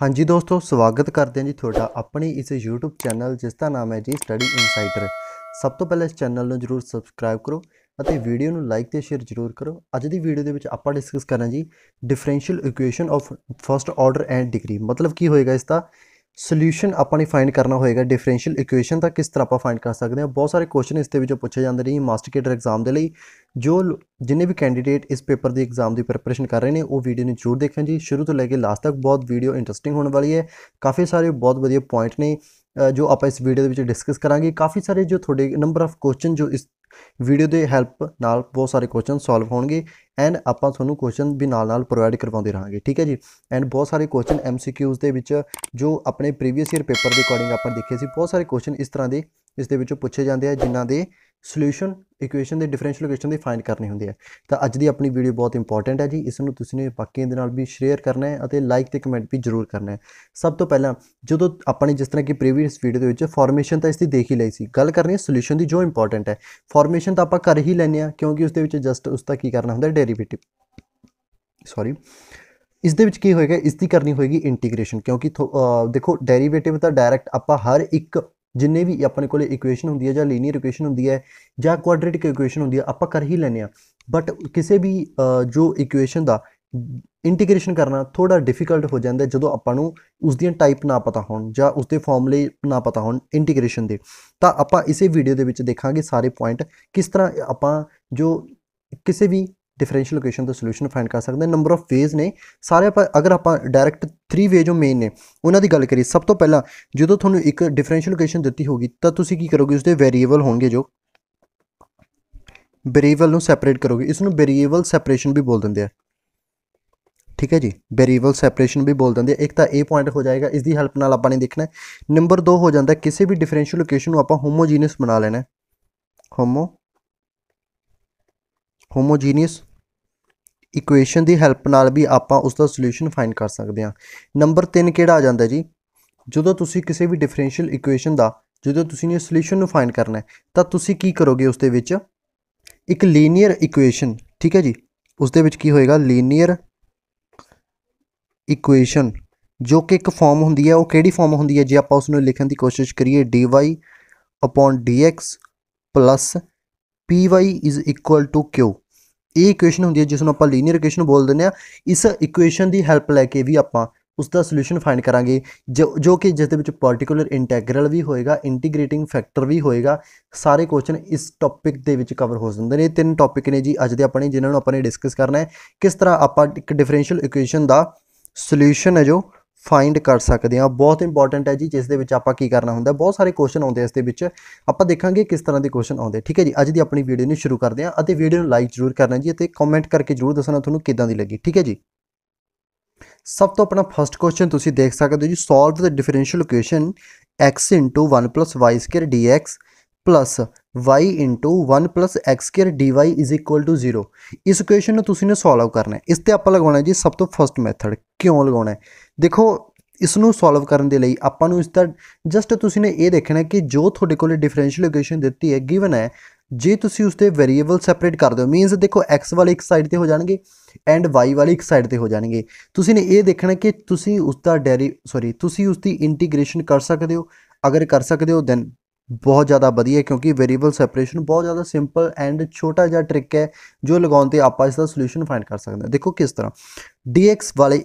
ਹਾਂਜੀ ਦੋਸਤੋ ਸਵਾਗਤ ਕਰਦੇ ਹਾਂ ਜੀ ਤੁਹਾਡਾ ਆਪਣੀ ਇਸ YouTube ਚੈਨਲ ਜਿਸ ਦਾ ਨਾਮ ਹੈ ਜੀ ਸਟੱਡੀ ਇਨਸਾਈਡਰ ਸਭ ਤੋਂ ਪਹਿਲਾਂ ਇਸ ਚੈਨਲ ਨੂੰ ਜਰੂਰ ਸਬਸਕ੍ਰਾਈਬ ਕਰੋ ਅਤੇ ਵੀਡੀਓ ਨੂੰ ਲਾਈਕ ਤੇ ਸ਼ੇਅਰ ਜਰੂਰ ਕਰੋ ਅੱਜ ਦੀ ਵੀਡੀਓ ਦੇ ਵਿੱਚ ਆਪਾਂ ਡਿਸਕਸ ਕਰਾਂ ਜੀ differential equation of first order and degree ਮਤਲਬ ਕੀ ਹੋਏਗਾ ਇਸ ਦਾ ਸੋਲੂਸ਼ਨ ਆਪਾਂ ਨੇ ਫਾਈਂਡ ਕਰਨਾ ਹੋਏਗਾ ਡਿਫਰੈਂਸ਼ੀਅਲ ਇਕੁਏਸ਼ਨ ਦਾ ਕਿਸ ਤਰ੍ਹਾਂ ਆਪਾਂ ਫਾਈਂਡ ਕਰ ਸਕਦੇ ਹਾਂ ਬਹੁਤ ਸਾਰੇ ਕੁਐਸਚਨ ਇਸ ਦੇ ਵਿੱਚੋਂ ਪੁੱਛੇ ਜਾਂਦੇ ਨੇ ਕੇਡਰ ਐਗਜ਼ਾਮ ਦੇ ਲਈ ਜੋ ਜਿੰਨੇ ਵੀ ਕੈਂਡੀਡੇਟ ਇਸ ਪੇਪਰ ਦੀ ਐਗਜ਼ਾਮ ਦੀ ਪ੍ਰੈਪਰੇਸ਼ਨ ਕਰ ਰਹੇ ਨੇ ਉਹ ਵੀਡੀਓ ਨੂੰ ਜ਼ਰੂਰ ਦੇਖਣ ਜੀ ਸ਼ੁਰੂ ਤੋਂ ਲੈ ਕੇ ਲਾਸਟ ਤੱਕ ਬਹੁਤ ਵੀਡੀਓ ਇੰਟਰਸਟਿੰਗ ਹੋਣ ਵਾਲੀ ਹੈ ਕਾਫੀ ਸਾਰੇ ਬਹੁਤ ਵਧੀਆ ਪੁਆਇੰਟ ਨੇ ਜੋ ਆਪਾਂ ਇਸ ਵੀਡੀਓ ਦੇ ਵਿੱਚ ਡਿਸਕਸ ਕਰਾਂਗੇ ਕਾਫੀ ਸਾਰੇ ਜੋ ਤੁਹਾਡੇ ਨੰਬਰ ਆਫ ਕੁਐਸਚਨ ਜੋ ਇਸ ਵੀਡੀਓ ਦੇ ਹੈਲਪ ਨਾਲ ਬਹੁਤ ਸਾਰੇ ਕੁਐਸਚਨ ਸੋਲਵ ਹੋਣਗੇ ਐਂਡ ਆਪਾਂ ਤੁਹਾਨੂੰ ਕੁਐਸਚਨ ਵੀ ਨਾਲ ਨਾਲ ਪ੍ਰੋਵਾਈਡ ਕਰਵਾਉਂਦੇ ਰਹਾਂਗੇ ਠੀਕ ਹੈ ਜੀ ਐਂਡ ਬਹੁਤ ਸਾਰੇ ਕੁਐਸਚਨ ਐਮਸੀਕਿਊਜ਼ ਦੇ ਵਿੱਚ ਜੋ ਆਪਣੇ ਪ੍ਰੀਵੀਅਸ ਈਅਰ ਪੇਪਰ ਦੇ ਅਕੋਰਡਿੰਗ ਆਪਾਂ ਦੇਖੇ ਸੀ ਬਹੁਤ ਸਾਰੇ ਕੁਐਸਚਨ ਇਸ ਤਰ੍ਹਾਂ ਦੇ ਇਸ ਦੇ ਵਿੱਚੋਂ ਪੁੱਛੇ ਜਾਂਦੇ ਆ ਜਿਨ੍ਹਾਂ ਦੇ ਸੋਲੂਸ਼ਨ ਇਕੁਏਸ਼ਨ ਦੇ ਡਿਫਰੈਂਸ਼ੀਅਲ ਇਕੁਏਸ਼ਨ ਦੇ ਫਾਈਂਡ ਕਰਨੇ ਹੁੰਦੇ ਆ ਤਾਂ ਅੱਜ ਦੀ ਆਪਣੀ ਵੀਡੀਓ ਬਹੁਤ ਇੰਪੋਰਟੈਂਟ ਹੈ ਜੀ ਇਸ ਨੂੰ ਤੁਸੀਂ ਨੇ ਬਾਕੀਆਂ ਦੇ ਨਾਲ ਵੀ ਸ਼ੇਅਰ ਕਰਨਾ ਹੈ ਅਤੇ ਲਾਈਕ ਤੇ ਕਮੈਂਟ ਵੀ ਜ਼ਰੂਰ ਕਰਨਾ ਹੈ ਸਭ ਤੋਂ ਪਹਿਲਾਂ ਜਦੋਂ ਆਪਣੀ ਜਿਸ ਤਰ੍ਹਾਂ ਕਿ ਪ੍ਰੀਵੀਅਸ ਵੀਡੀਓ ਦੇ ਵਿੱਚ ਫਾਰਮੇਸ਼ਨ ਤਾਂ ਇਸ ਦੀ ਦੇਖ ਹੀ ਲਈ ਸੀ ਗੱਲ ਕਰਨੀ ਹੈ ਸੋਲੂਸ਼ਨ ਦੀ ਜੋ ਇੰਪੋਰਟੈਂਟ ਹੈ ਫਾਰਮੇਸ਼ਨ ਤਾਂ ਆਪਾਂ ਕਰ ਹੀ ਲੈਨੇ ਆ ਕਿਉਂਕਿ ਉਸ ਦੇ ਵਿੱਚ ਜਸਟ ਉਸ ਦਾ ਕੀ ਕਰਨਾ ਹੁੰਦਾ ਡੈਰੀਵੇਟਿਵ ਸੌਰੀ ਇਸ ਦੇ ਵਿੱਚ ਕੀ ਹੋਏਗਾ ਇਸ ਦੀ ਕਰਨੀ ਹੋਏਗੀ ਇੰਟੀਗ੍ਰੇਸ਼ਨ ਕਿਉਂਕਿ ਦੇਖੋ ਡੈਰੀਵੇਟਿਵ ਤਾਂ ਡਾਇਰੈਕਟ ਆਪਾਂ ਹਰ ਇੱਕ ਜਿੰਨੇ ਵੀ ਆਪਣੇ ਕੋਲੇ ਇਕੁਏਸ਼ਨ ਹੁੰਦੀ ਹੈ ਜਾਂ ਲੀਨੀਅਰ ਇਕੁਏਸ਼ਨ ਹੁੰਦੀ ਹੈ ਜਾਂ ਕੁਆਡਰੈਟਿਕ ਇਕੁਏਸ਼ਨ ਹੁੰਦੀ ਹੈ ਆਪਾਂ ਕਰ ਹੀ ਲੈਨੇ ਆ ਬਟ ਕਿਸੇ ਵੀ ਜੋ ਇਕੁਏਸ਼ਨ ਦਾ ਇੰਟੀਗ੍ਰੇਸ਼ਨ ਕਰਨਾ ਥੋੜਾ ਡਿਫਿਕਲਟ ਹੋ ਜਾਂਦਾ ਜਦੋਂ ਆਪਾਂ ਨੂੰ ਉਸ ਦੀਆਂ ਟਾਈਪ ਨਾ ਪਤਾ ਹੋਣ ਜਾਂ ਉਸ ਦੇ ਫਾਰਮੂਲੇ ਨਾ ਪਤਾ ਹੋਣ ਇੰਟੀਗ੍ਰੇਸ਼ਨ ਦੇ ਤਾਂ ਆਪਾਂ ਇਸੇ ਵੀਡੀਓ ਦੇ ਵਿੱਚ ਦੇਖਾਂਗੇ ਸਾਰੇ ਪੁਆਇੰਟ ਕਿਸ ਤਰ੍ਹਾਂ ਆਪਾਂ ਜੋ ਕਿਸੇ ਵੀ ਡਿਫਰੈਂਸ਼ੀਅਲ ਇਕੁਏਸ਼ਨ ਦਾ ਸੋਲੂਸ਼ਨ ਫਾਈਂਡ ਕਰ ਸਕਦੇ ਹਾਂ ਨੰਬਰ ਆਫ ਵੇਜ਼ ਨੇ ਸਾਰੇ ਆਪਾਂ ਅਗਰ ਆਪਾਂ ਡਾਇਰੈਕਟ 3 ਵੇ ਜੋ ਮੇਨ ਨੇ ਉਹਨਾਂ ਦੀ ਗੱਲ ਕਰੀ ਸਭ ਤੋਂ ਪਹਿਲਾਂ ਜਦੋਂ ਤੁਹਾਨੂੰ ਇੱਕ ਡਿਫਰੈਂਸ਼ੀਅਲ ਇਕੁਏਸ਼ਨ ਦਿੱਤੀ ਹੋਗੀ ਤਾਂ ਤੁਸੀਂ ਕੀ ਕਰੋਗੇ ਉਸਦੇ ਵੇਰੀਏਬਲ ਹੋਣਗੇ ਜੋ ਵੇਰੀਏਬਲ ਨੂੰ ਸੈਪਰੇਟ ਕਰੋਗੇ ਇਸ ਨੂੰ ਵੇਰੀਏਬਲ ਸੈਪਰੇਸ਼ਨ ਵੀ ਬੋਲ ਦਿੰਦੇ ਆ ਠੀਕ ਹੈ ਜੀ ਵੇਰੀਏਬਲ ਸੈਪਰੇਸ਼ਨ ਵੀ ਬੋਲ ਦਿੰਦੇ ਆ ਇੱਕ ਤਾਂ ਇਹ ਪੁਆਇੰਟ ਹੋ ਜਾਏਗਾ ਇਸ ਦੀ ਹੈਲਪ ਨਾਲ ਆਪਾਂ ਨੇ ਦੇਖਣਾ ਨੰਬਰ 2 ਹੋ ਜਾਂਦਾ ਕਿਸੇ ਵੀ ਡਿਫਰੈਂਸ਼ੀਅਲ ਇਕੁਏਸ਼ਨ ਨੂੰ ਆਪਾਂ ਹੋਮੋਜੀਨਸ ਬਣਾ ਲੈਣਾ ਹੋਮੋ ਹੋਮੋਜੀਨਸ ਇਕੁਏਸ਼ਨ ਦੀ ਹੈਲਪ ਨਾਲ ਵੀ ਆਪਾਂ ਉਸ ਦਾ ਸੋਲੂਸ਼ਨ ਫਾਈਂਡ ਕਰ ਸਕਦੇ ਹਾਂ ਨੰਬਰ 3 ਕਿਹੜਾ ਆ ਜਾਂਦਾ ਜੀ ਜਦੋਂ ਤੁਸੀਂ ਕਿਸੇ ਵੀ ਡਿਫਰੈਂਸ਼ੀਅਲ ਇਕੁਏਸ਼ਨ ਦਾ ਜਦੋਂ ਤੁਸੀਂ ਨੇ ਸੋਲੂਸ਼ਨ ਨੂੰ ਫਾਈਂਡ ਕਰਨਾ ਹੈ ਤਾਂ ਤੁਸੀਂ ਕੀ ਕਰੋਗੇ ਉਸ ਦੇ ਵਿੱਚ ਇੱਕ ਲੀਨੀਅਰ ਇਕੁਏਸ਼ਨ ਠੀਕ ਹੈ ਜੀ ਉਸ ਦੇ ਵਿੱਚ ਕੀ ਹੋਏਗਾ ਲੀਨੀਅਰ ਇਕੁਏਸ਼ਨ ਜੋ ਕਿ ਇੱਕ ਫਾਰਮ ਹੁੰਦੀ ਹੈ ਉਹ ਕਿਹੜੀ ਫਾਰਮ ਹੁੰਦੀ ਹੈ ਜੇ ਆਪਾਂ ਉਸ ਨੂੰ ਲਿਖਣ ਦੀ ਕੋਸ਼ਿਸ਼ ਕਰੀਏ dy dx py is equal to q ਇਹ ਇਕੁਏਸ਼ਨ ਹੁੰਦੀ ਹੈ ਜਿਸ ਨੂੰ ਆਪਾਂ ਲੀਨੀਅਰ ਇਕੁਏਸ਼ਨ ਬੋਲ ਦਿੰਦੇ ਆ ਇਸ ਇਕੁਏਸ਼ਨ ਦੀ ਹੈਲਪ ਲੈ ਕੇ ਵੀ ਆਪਾਂ ਉਸ ਦਾ ਸੋਲੂਸ਼ਨ ਫਾਈਂਡ ਕਰਾਂਗੇ ਜੋ ਕਿ ਜਿਸ ਦੇ ਵਿੱਚ ਪਾਰਟਿਕੂਲਰ ਇੰਟੈਗਰਲ ਵੀ ਹੋਏਗਾ ਇੰਟੀਗ੍ਰੇਟਿੰਗ ਫੈਕਟਰ ਵੀ ਹੋਏਗਾ ਸਾਰੇ ਕੁਐਸਚਨ ਇਸ ਟੌਪਿਕ ਦੇ ਵਿੱਚ ਕਵਰ ਹੋ ਜਾਂਦੇ ਨੇ ਤਿੰਨ ਟੌਪਿਕ ਨੇ ਜੀ ਅੱਜ ਦੇ ਆਪਣੇ ਜਿਨ੍ਹਾਂ ਨੂੰ ਆਪਾਂ ਨੇ ਡਿਸਕਸ ਕਰਨਾ ਹੈ ਕਿਸ ਤਰ੍ਹਾਂ ਆਪਾਂ ਇੱਕ ਡਿਫਰੈਂਸ਼ੀਅਲ ਇਕੁਏਸ਼ਨ ਦਾ ਸੋਲੂਸ਼ਨ ਹੈ ਜੋ ਫਾਈਂਡ ਕਰ ਸਕਦੇ ਹਾਂ ਬਹੁਤ ਇੰਪੋਰਟੈਂਟ ਹੈ ਜੀ ਜਿਸ ਦੇ ਵਿੱਚ ਆਪਾਂ ਕੀ ਕਰਨਾ ਹੁੰਦਾ ਬਹੁਤ ਸਾਰੇ ਕੁਐਸਚਨ ਆਉਂਦੇ ਇਸ ਦੇ ਵਿੱਚ ਆਪਾਂ ਦੇਖਾਂਗੇ ਕਿਸ ਤਰ੍ਹਾਂ ਦੇ ਕੁਐਸਚਨ ਆਉਂਦੇ ਠੀਕ ਹੈ ਜੀ ਅੱਜ ਦੀ ਆਪਣੀ ਵੀਡੀਓ ਨੂੰ ਸ਼ੁਰੂ ਕਰਦੇ ਹਾਂ ਅਤੇ ਵੀਡੀਓ ਨੂੰ ਲਾਈਕ ਜ਼ਰੂਰ ਕਰਨਾ ਜੀ ਅਤੇ ਕਮੈਂਟ ਕਰਕੇ ਜ਼ਰੂਰ ਦੱਸਣਾ ਤੁਹਾਨੂੰ ਕਿਦਾਂ ਦੀ ਲੱਗੀ ਠੀਕ ਹੈ ਜੀ ਸਭ ਤੋਂ ਆਪਣਾ ਫਰਸਟ ਕੁਐਸਚਨ ਤੁਸੀਂ ਦੇਖ ਸਕਦੇ ਹੋ ਜੀ solve the differential equation x 1 y² dx y 1 x dy 0 ਇਸ ਇਕੁਏਸ਼ਨ ਨੂੰ ਤੁਸੀਂ ਨੇ ਸੋਲਵ ਕਰਨਾ ਹੈ ਇਸ ਤੇ ਆਪਾਂ ਲਗਾਉਣਾ ਹੈ ਜੀ ਸਭ ਤੋਂ ਫਰਸਟ ਮੈਥਡ ਕਿਉਂ ਲਗਾਉਣਾ ਹੈ ਦੇਖੋ ਇਸ ਨੂੰ ਸੋਲਵ ਕਰਨ ਦੇ ਲਈ ਆਪਾਂ ਨੂੰ ਇਸ ਦਾ ਜਸਟ ਤੁਸੀਂ ਨੇ ਇਹ ਦੇਖਣਾ ਕਿ ਜੋ ਤੁਹਾਡੇ ਕੋਲੇ ਡਿਫਰੈਂਸ਼ੀਅਲ ਇਕੁਏਸ਼ਨ ਦਿੱਤੀ ਹੈ ਗਿਵਨ ਹੈ ਜੇ ਤੁਸੀਂ ਉਸ ਵੇਰੀਏਬਲ ਸੈਪਰੇਟ ਕਰ ਦਿਓ ਮੀਨਸ ਦੇਖੋ x ਵਾਲੇ ਇੱਕ ਸਾਈਡ ਤੇ ਹੋ ਜਾਣਗੇ ਐਂਡ y ਵਾਲੇ ਇੱਕ ਸਾਈਡ ਤੇ ਹੋ ਜਾਣਗੇ ਤੁਸੀਂ ਨੇ ਇਹ ਦੇਖਣਾ ਕਿ ਤੁਸੀਂ ਉਸ ਦਾ ਡੈਰੀ ਸੌਰੀ ਤੁਸੀਂ ਉਸ ਦੀ ਇੰਟੀਗ੍ਰੇਸ਼ਨ ਕਰ ਸਕਦੇ ਹੋ ਅਗਰ ਕਰ ਸਕਦੇ ਹੋ ਦੈਨ ਬਹੁਤ ਜ਼ਿਆਦਾ ਵਧੀਆ ਕਿਉਂਕਿ ਵੇਰੀਏਬਲ ਸੈਪਰੇਸ਼ਨ ਬਹੁਤ ਜ਼ਿਆਦਾ ਸਿੰਪਲ ਐਂਡ ਛੋਟਾ ਜਿਹਾ ਟ੍ਰਿਕ ਹੈ ਜੋ ਲਗਾਉਣ ਤੇ ਆਪਾਂ ਇਸ ਦਾ ਸੋਲੂਸ਼ਨ ਫਾਈਂਡ ਕਰ ਸਕਦੇ ਹਾਂ ਦੇਖੋ ਕਿਸ ਤਰ੍ਹਾਂ वाले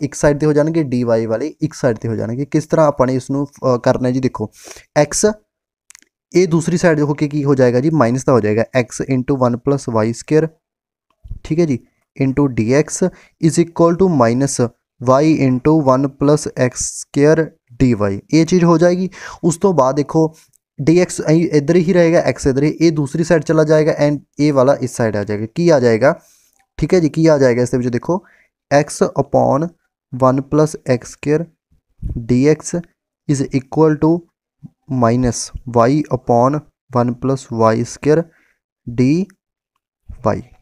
एक साइड ਸਾਈਡ हो जाएंगे डी वाई वाले एक साइड पर हो जाएंगे किस तरह अपने इसको करना है जी देखो एक्स ये दूसरी साइड देखो कि हो जाएगा जी माइनस का हो जाएगा x into one plus y y2 ठीक है जी into D x is equal to minus y into one plus x square d y ये चीज़ हो जाएगी उस तो बाद देखो डी एक्स इधर ही रहेगा एक्स इधर ही ये दूसरी साइड चला जाएगा एंड ए वाला इस साइड आ जाएगा की आ जाएगा ठीक है जी की आ जाएगा इस देखो x upon 1 plus x square dx is equal to minus y upon 1 plus y square dy